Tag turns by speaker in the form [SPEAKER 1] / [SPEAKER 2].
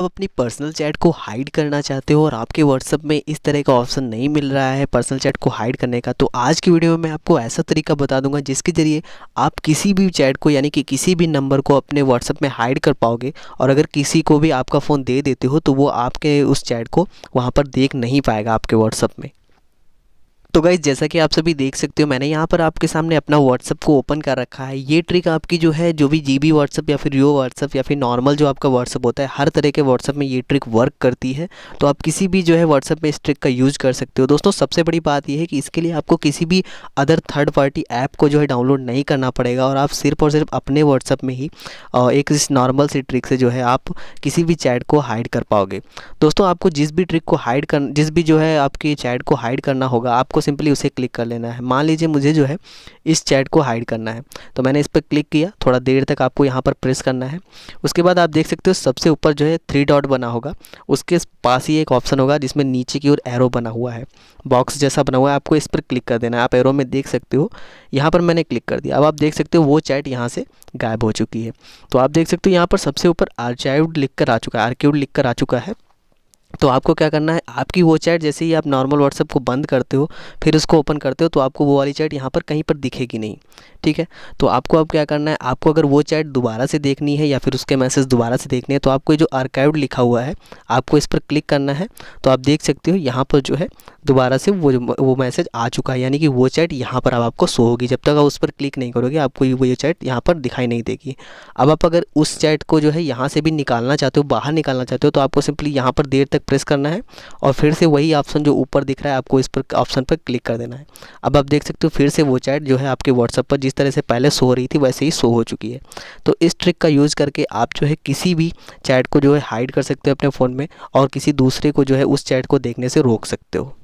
[SPEAKER 1] आप अपनी personal chat को हाइड करना चाहते हो और आपके व्हाट्सअप में इस तरह का ऑप्शन नहीं मिल रहा है पर्सनल चैट को हाइड करने का तो आज की वीडियो में मैं आपको ऐसा तरीका बता दूंगा जिसके ज़रिए आप किसी भी चैट को यानी कि किसी भी नंबर को अपने व्हाट्सअप में हाइड कर पाओगे और अगर किसी को भी आपका फ़ोन दे देते हो तो वो आपके उस चैट को वहाँ पर देख नहीं पाएगा आपके व्हाट्सअप में तो गाइज जैसा कि आप सभी देख सकते हो मैंने यहाँ पर आपके सामने अपना व्हाट्सअप को ओपन कर रखा है ये ट्रिक आपकी जो है जो भी जी बी या फिर यो व्हाट्सअप या फिर नॉर्मल जो आपका व्हाट्सअप होता है हर तरह के व्हाट्सअप में ये ट्रिक वर्क करती है तो आप किसी भी जो है व्हाट्सअप में इस ट्रिक का यूज़ कर सकते हो दोस्तों सबसे बड़ी बात यह है कि इसके लिए आपको किसी भी अदर थर्ड पार्टी ऐप को जो है डाउनलोड नहीं करना पड़ेगा और आप सिर्फ और सिर्फ अपने व्हाट्सअप में ही एक इस नॉर्मल सी ट्रिक से जो है आप किसी भी चैट को हाइड कर पाओगे दोस्तों आपको जिस भी ट्रिक को हाइड कर जिस भी जो है आपकी चैट को हाइड करना होगा आपको आपको सिंपली उसे क्लिक कर लेना है मान लीजिए मुझे जो है इस चैट को हाइड करना है तो मैंने इस पर क्लिक किया थोड़ा देर तक आपको यहाँ पर प्रेस करना है उसके बाद आप देख सकते हो सबसे ऊपर जो है थ्री डॉट बना होगा उसके पास ही एक ऑप्शन होगा जिसमें नीचे की ओर एरो बना हुआ है बॉक्स जैसा बना हुआ है आपको इस पर क्लिक कर देना है आप एरो में देख सकते हो यहाँ पर मैंने क्लिक कर दिया अब आप देख सकते हो वो चैट यहाँ से गायब हो चुकी है तो आप देख सकते हो यहाँ पर सबसे ऊपर आर्चाइव्ड लिख कर आ चुका है आर्क्यूड लिख कर आ चुका है तो आपको क्या करना है आपकी वो चैट जैसे ही आप नॉर्मल व्हाट्सअप को बंद करते हो फिर उसको ओपन करते हो तो आपको वो वाली चैट यहाँ पर कहीं पर दिखेगी नहीं ठीक है तो आपको अब क्या करना है आपको अगर वो चैट दोबारा से देखनी है या फिर उसके मैसेज दोबारा से देखने हैं तो आपको जो आर्काइव लिखा हुआ है आपको इस पर क्लिक करना है तो आप देख सकते हो यहाँ पर जो है दोबारा से वो वो मैसेज आ चुका है यानी कि वो चैट यहाँ पर अब आपको शो होगी जब तक आप उस पर क्लिक नहीं करोगे आपको वो ये चैट यहाँ पर दिखाई नहीं देगी अब आप अगर उस चैट को जो है यहाँ से भी निकालना चाहते हो बाहर निकालना चाहते हो तो आपको सिंपली यहाँ पर देर तक तक प्रेस करना है और फिर से वही ऑप्शन जो ऊपर दिख रहा है आपको इस पर ऑप्शन पर क्लिक कर देना है अब आप देख सकते हो फिर से वो चैट जो है आपके व्हाट्सअप पर जिस तरह से पहले शो हो रही थी वैसे ही शो हो चुकी है तो इस ट्रिक का यूज़ करके आप जो है किसी भी चैट को जो है हाइड कर सकते हो अपने फ़ोन में और किसी दूसरे को जो है उस चैट को देखने से रोक सकते हो